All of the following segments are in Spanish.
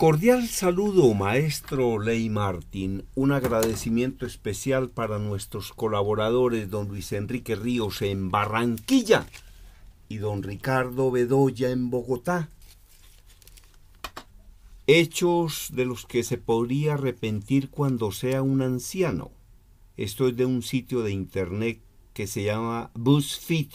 Cordial saludo, maestro Ley Martín. Un agradecimiento especial para nuestros colaboradores, don Luis Enrique Ríos en Barranquilla y don Ricardo Bedoya en Bogotá. Hechos de los que se podría arrepentir cuando sea un anciano. Esto es de un sitio de internet que se llama BuzzFeed.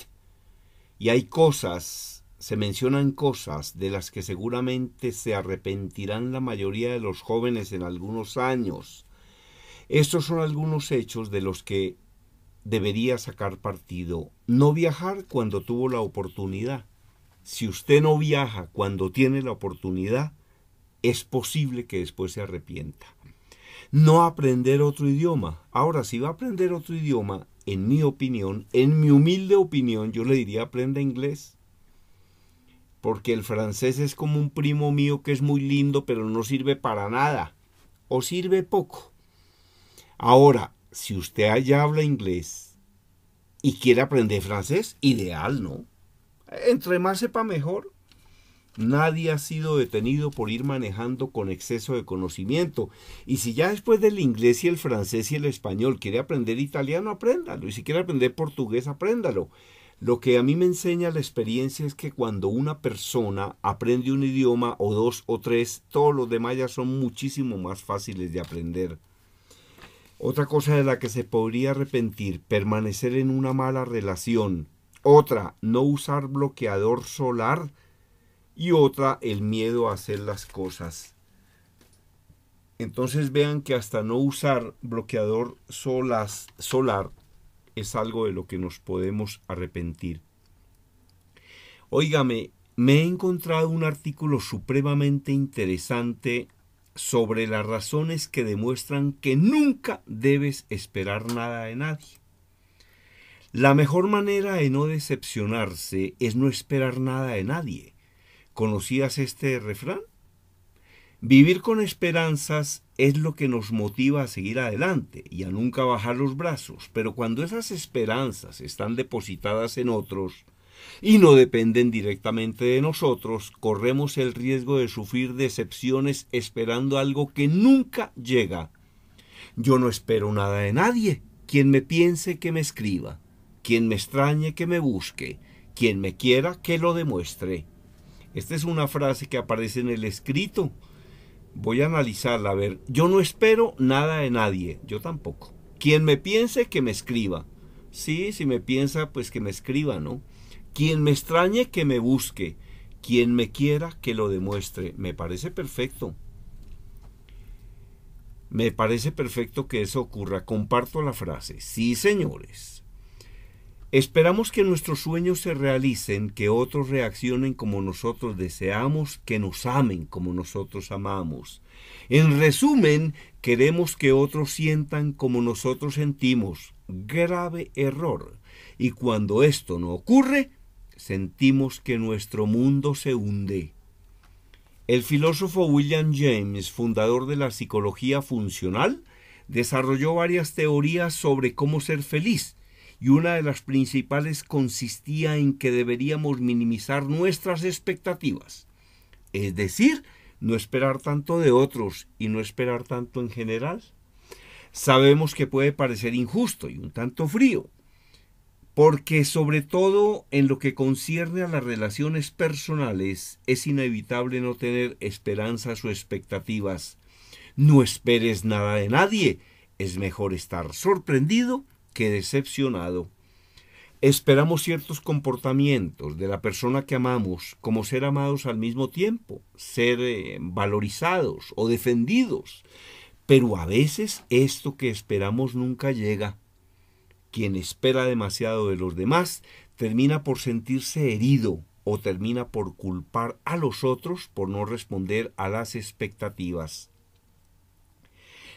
Y hay cosas se mencionan cosas de las que seguramente se arrepentirán la mayoría de los jóvenes en algunos años. Estos son algunos hechos de los que debería sacar partido. No viajar cuando tuvo la oportunidad. Si usted no viaja cuando tiene la oportunidad, es posible que después se arrepienta. No aprender otro idioma. Ahora, si va a aprender otro idioma, en mi opinión, en mi humilde opinión, yo le diría aprenda inglés porque el francés es como un primo mío que es muy lindo, pero no sirve para nada, o sirve poco. Ahora, si usted ya habla inglés y quiere aprender francés, ideal, ¿no? Entre más sepa mejor. Nadie ha sido detenido por ir manejando con exceso de conocimiento. Y si ya después del inglés y el francés y el español quiere aprender italiano, apréndalo. Y si quiere aprender portugués, apréndalo. Lo que a mí me enseña la experiencia es que cuando una persona aprende un idioma o dos o tres, todos los demás ya son muchísimo más fáciles de aprender. Otra cosa de la que se podría arrepentir, permanecer en una mala relación. Otra, no usar bloqueador solar. Y otra, el miedo a hacer las cosas. Entonces vean que hasta no usar bloqueador solar es algo de lo que nos podemos arrepentir. Óigame, me he encontrado un artículo supremamente interesante sobre las razones que demuestran que nunca debes esperar nada de nadie. La mejor manera de no decepcionarse es no esperar nada de nadie. ¿Conocías este refrán? Vivir con esperanzas es lo que nos motiva a seguir adelante y a nunca bajar los brazos, pero cuando esas esperanzas están depositadas en otros y no dependen directamente de nosotros, corremos el riesgo de sufrir decepciones esperando algo que nunca llega. Yo no espero nada de nadie, quien me piense que me escriba, quien me extrañe que me busque, quien me quiera que lo demuestre. Esta es una frase que aparece en el escrito voy a analizarla, a ver, yo no espero nada de nadie, yo tampoco. Quien me piense, que me escriba. Sí, si me piensa, pues que me escriba, ¿no? Quien me extrañe, que me busque. Quien me quiera, que lo demuestre. Me parece perfecto. Me parece perfecto que eso ocurra. Comparto la frase. Sí, señores. Esperamos que nuestros sueños se realicen, que otros reaccionen como nosotros deseamos, que nos amen como nosotros amamos. En resumen, queremos que otros sientan como nosotros sentimos. Grave error. Y cuando esto no ocurre, sentimos que nuestro mundo se hunde. El filósofo William James, fundador de la psicología funcional, desarrolló varias teorías sobre cómo ser feliz, y una de las principales consistía en que deberíamos minimizar nuestras expectativas, es decir, no esperar tanto de otros y no esperar tanto en general. Sabemos que puede parecer injusto y un tanto frío, porque sobre todo en lo que concierne a las relaciones personales es inevitable no tener esperanzas o expectativas. No esperes nada de nadie, es mejor estar sorprendido que decepcionado, esperamos ciertos comportamientos de la persona que amamos como ser amados al mismo tiempo, ser eh, valorizados o defendidos. Pero a veces esto que esperamos nunca llega. Quien espera demasiado de los demás termina por sentirse herido o termina por culpar a los otros por no responder a las expectativas.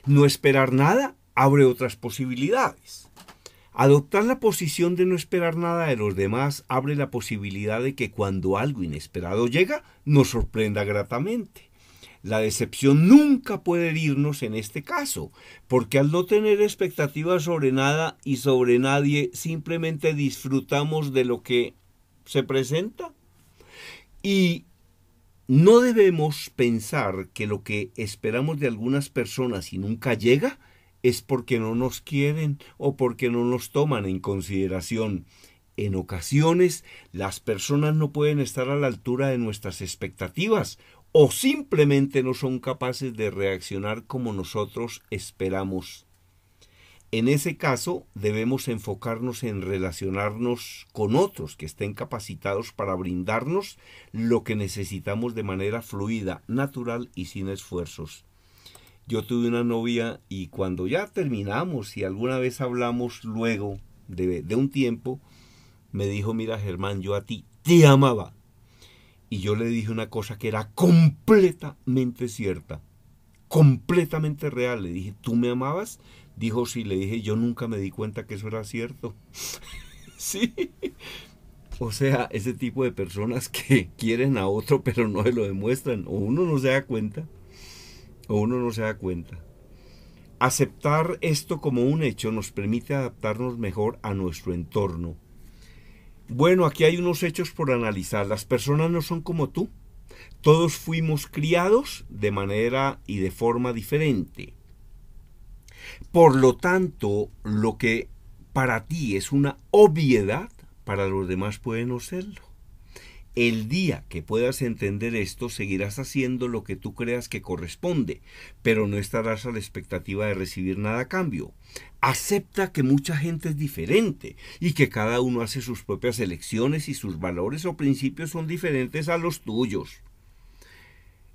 No esperar nada abre otras posibilidades. Adoptar la posición de no esperar nada de los demás abre la posibilidad de que cuando algo inesperado llega, nos sorprenda gratamente. La decepción nunca puede herirnos en este caso, porque al no tener expectativas sobre nada y sobre nadie, simplemente disfrutamos de lo que se presenta. Y no debemos pensar que lo que esperamos de algunas personas y nunca llega es porque no nos quieren o porque no nos toman en consideración. En ocasiones las personas no pueden estar a la altura de nuestras expectativas o simplemente no son capaces de reaccionar como nosotros esperamos. En ese caso debemos enfocarnos en relacionarnos con otros que estén capacitados para brindarnos lo que necesitamos de manera fluida, natural y sin esfuerzos yo tuve una novia y cuando ya terminamos y alguna vez hablamos luego de, un tiempo, me dijo, mira Germán, yo a ti te amaba. Y yo le dije una cosa que era completamente cierta, completamente real. Le dije, ¿tú me amabas? Dijo, sí, le dije, yo nunca me di cuenta que eso era cierto. sí. O sea, ese tipo de personas que quieren a otro pero no se lo demuestran, o uno no se da cuenta o uno no se da cuenta. Aceptar esto como un hecho nos permite adaptarnos mejor a nuestro entorno. Bueno, aquí hay unos hechos por analizar. Las personas no son como tú. Todos fuimos criados de manera y de forma diferente. Por lo tanto, lo que para ti es una obviedad, para los demás puede no serlo. El día que puedas entender esto, seguirás haciendo lo que tú creas que corresponde, pero no estarás a la expectativa de recibir nada a cambio. Acepta que mucha gente es diferente y que cada uno hace sus propias elecciones y sus valores o principios son diferentes a los tuyos.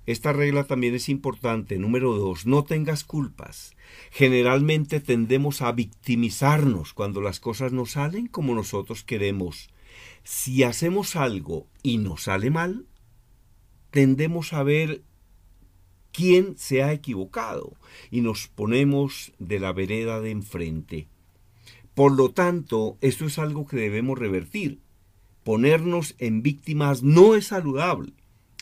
Esta regla también es importante. Número dos, no tengas culpas. Generalmente tendemos a victimizarnos cuando las cosas no salen como nosotros queremos. Si hacemos algo y nos sale mal, tendemos a ver quién se ha equivocado y nos ponemos de la vereda de enfrente. Por lo tanto, esto es algo que debemos revertir. Ponernos en víctimas no es saludable.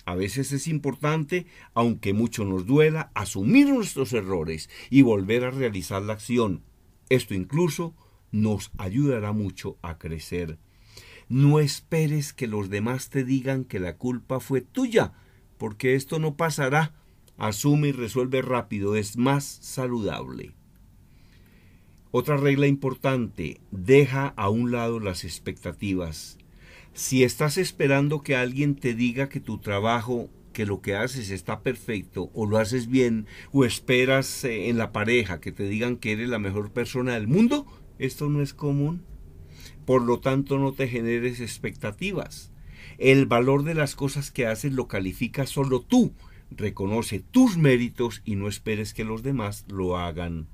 A veces es importante, aunque mucho nos duela, asumir nuestros errores y volver a realizar la acción. Esto incluso nos ayudará mucho a crecer. No esperes que los demás te digan que la culpa fue tuya, porque esto no pasará. Asume y resuelve rápido, es más saludable. Otra regla importante, deja a un lado las expectativas. Si estás esperando que alguien te diga que tu trabajo, que lo que haces está perfecto o lo haces bien, o esperas eh, en la pareja que te digan que eres la mejor persona del mundo, esto no es común. Por lo tanto, no te generes expectativas. El valor de las cosas que haces lo califica solo tú. Reconoce tus méritos y no esperes que los demás lo hagan.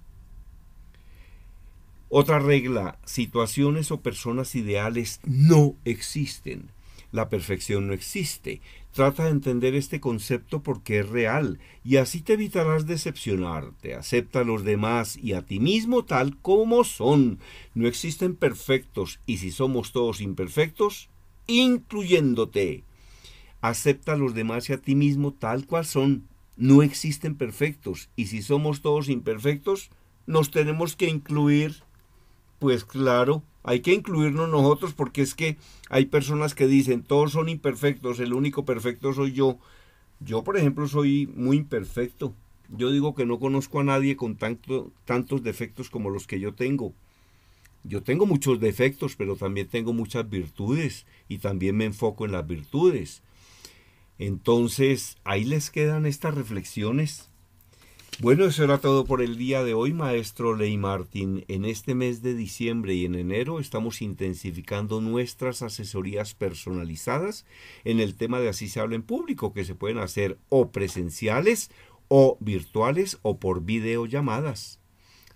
Otra regla, situaciones o personas ideales no existen. La perfección no existe. Trata de entender este concepto porque es real y así te evitarás decepcionarte. Acepta a los demás y a ti mismo tal como son. No existen perfectos y si somos todos imperfectos, incluyéndote. Acepta a los demás y a ti mismo tal cual son. No existen perfectos y si somos todos imperfectos, nos tenemos que incluir. Pues claro, hay que incluirnos nosotros porque es que hay personas que dicen todos son imperfectos, el único perfecto soy yo. Yo, por ejemplo, soy muy imperfecto. Yo digo que no conozco a nadie con tantos defectos como los que yo tengo. Yo tengo muchos defectos, pero también tengo muchas virtudes y también me enfoco en las virtudes. Entonces, ahí les quedan estas reflexiones bueno, eso era todo por el día de hoy, maestro Ley Martín. En este mes de diciembre y en enero estamos intensificando nuestras asesorías personalizadas en el tema de así se habla en público, que se pueden hacer o presenciales o virtuales o por videollamadas.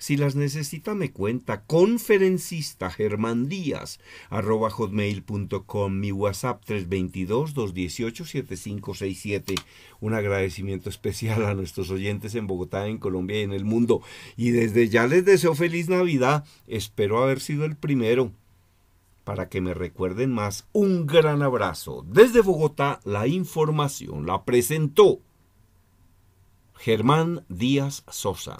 Si las necesita, me cuenta. Conferencista Germán Díaz, hotmail.com, mi WhatsApp 322-218-7567. Un agradecimiento especial a nuestros oyentes en Bogotá, en Colombia y en el mundo. Y desde ya les deseo feliz Navidad. Espero haber sido el primero para que me recuerden más. Un gran abrazo. Desde Bogotá, la información la presentó Germán Díaz Sosa.